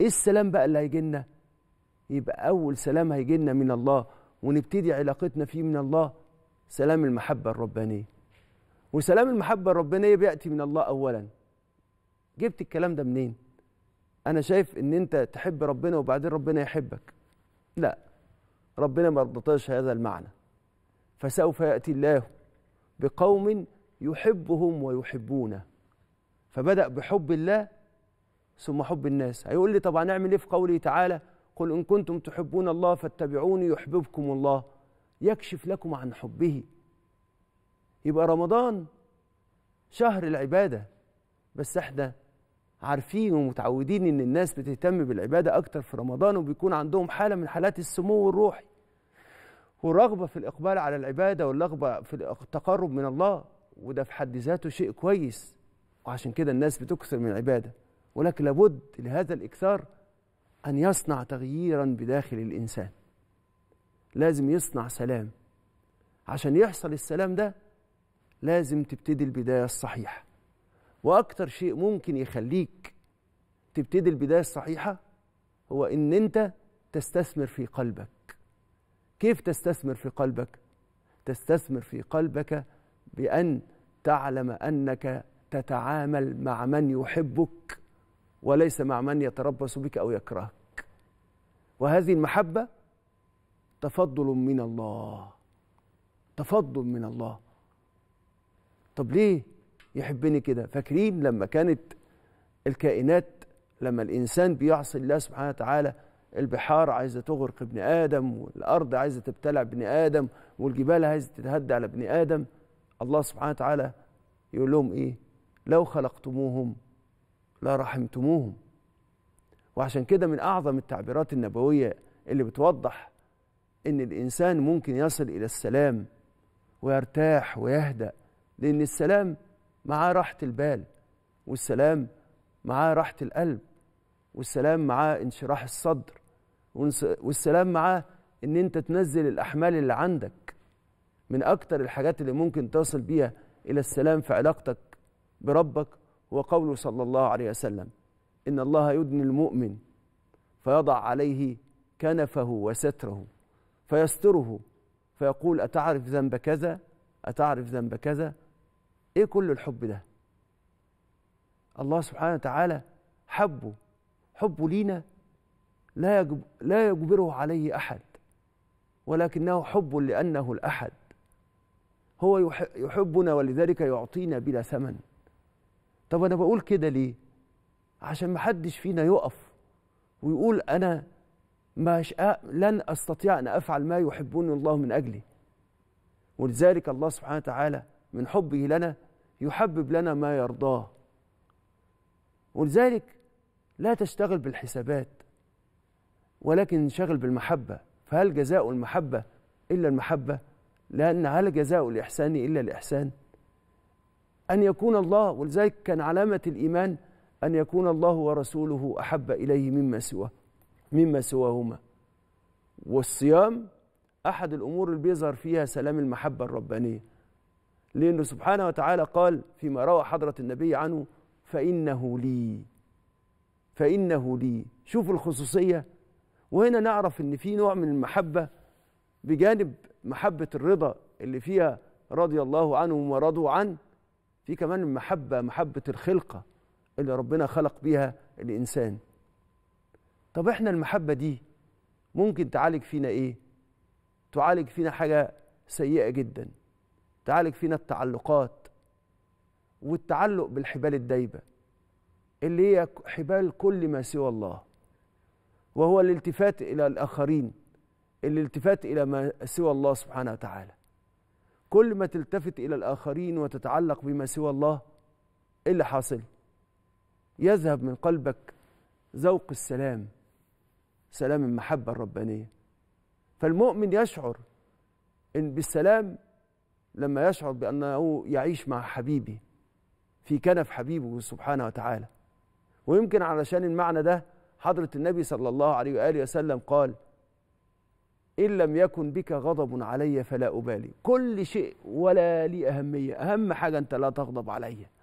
ايه السلام بقى اللي هيجي لنا يبقى اول سلام هيجي لنا من الله ونبتدي علاقتنا فيه من الله سلام المحبه الربانيه وسلام المحبه الربانيه بياتي من الله اولا جبت الكلام ده منين انا شايف ان انت تحب ربنا وبعدين ربنا يحبك لا ربنا ما رضطاش هذا المعنى فسوف ياتي الله بقوم يحبهم ويحبونه فبدا بحب الله ثم حب الناس هيقول لي طب هنعمل ايه في قوله تعالى قل ان كنتم تحبون الله فاتبعوني يحببكم الله يكشف لكم عن حبه يبقى رمضان شهر العباده بس احنا عارفين ومتعودين ان الناس بتهتم بالعباده اكتر في رمضان وبيكون عندهم حاله من حالات السمو الروحي والرغبه في الاقبال على العباده والرغبه في التقرب من الله وده في حد ذاته شيء كويس وعشان كده الناس بتكثر من العباده ولكن لابد لهذا الإكثار أن يصنع تغييرا بداخل الإنسان لازم يصنع سلام عشان يحصل السلام ده لازم تبتدي البداية الصحيحة وأكتر شيء ممكن يخليك تبتدي البداية الصحيحة هو إن أنت تستثمر في قلبك كيف تستثمر في قلبك؟ تستثمر في قلبك بأن تعلم أنك تتعامل مع من يحبك وليس مع من يتربص بك أو يكرهك وهذه المحبة تفضل من الله تفضل من الله طب ليه يحبني كده فاكرين لما كانت الكائنات لما الإنسان بيعصي الله سبحانه وتعالى البحار عايزة تغرق ابن آدم والأرض عايزة تبتلع ابن آدم والجبال عايزة تتهدى على ابن آدم الله سبحانه وتعالى يقول لهم إيه لو خلقتموهم لا رحمتموهم وعشان كده من أعظم التعبيرات النبوية اللي بتوضح إن الإنسان ممكن يصل إلى السلام ويرتاح ويهدأ لأن السلام معاه راحة البال والسلام معاه راحة القلب والسلام معاه انشراح الصدر والسلام معاه إن أنت تنزل الأحمال اللي عندك من أكتر الحاجات اللي ممكن توصل بيها إلى السلام في علاقتك بربك وقوله صلى الله عليه وسلم إن الله يدني المؤمن فيضع عليه كنفه وستره فيستره فيقول أتعرف ذنب كذا أتعرف ذنب كذا إيه كل الحب ده الله سبحانه وتعالى حبه حبه لينا لا يجب لا يجبره عليه أحد ولكنه حب لأنه الأحد هو يحبنا ولذلك يعطينا بلا ثمن طب انا بقول كده ليه عشان ما حدش فينا يقف ويقول انا مش أ... لن استطيع ان افعل ما يحبني الله من اجلي ولذلك الله سبحانه وتعالى من حبه لنا يحبب لنا ما يرضاه ولذلك لا تشتغل بالحسابات ولكن انشغل بالمحبه فهل جزاء المحبه الا المحبه لان هل جزاء الاحسان الا الاحسان أن يكون الله ولذلك كان علامة الإيمان أن يكون الله ورسوله أحب إليه مما سواه مما سواهما والصيام أحد الأمور اللي بيظهر فيها سلام المحبة الربانية لأنه سبحانه وتعالى قال فيما روى حضرة النبي عنه فإنه لي فإنه لي شوف الخصوصية وهنا نعرف أن في نوع من المحبة بجانب محبة الرضا اللي فيها رضي الله عنهم ورضوا عنه في كمان محبة محبة الخلقة اللي ربنا خلق بيها الإنسان طب إحنا المحبة دي ممكن تعالج فينا إيه؟ تعالج فينا حاجة سيئة جدا تعالج فينا التعلقات والتعلق بالحبال الدايبة اللي هي حبال كل ما سوى الله وهو الالتفات إلى الآخرين الالتفات إلى ما سوى الله سبحانه وتعالى كل ما تلتفت إلى الآخرين وتتعلق بما سوى الله إيه اللي حاصل يذهب من قلبك ذوق السلام سلام المحبة الربانية فالمؤمن يشعر إن بالسلام لما يشعر بأنه يعيش مع حبيبه في كنف حبيبه سبحانه وتعالى ويمكن علشان المعنى ده حضرة النبي صلى الله عليه وآله وسلم قال إن لم يكن بك غضب علي فلا أبالي كل شيء ولا لي أهمية أهم حاجة أنت لا تغضب عليّ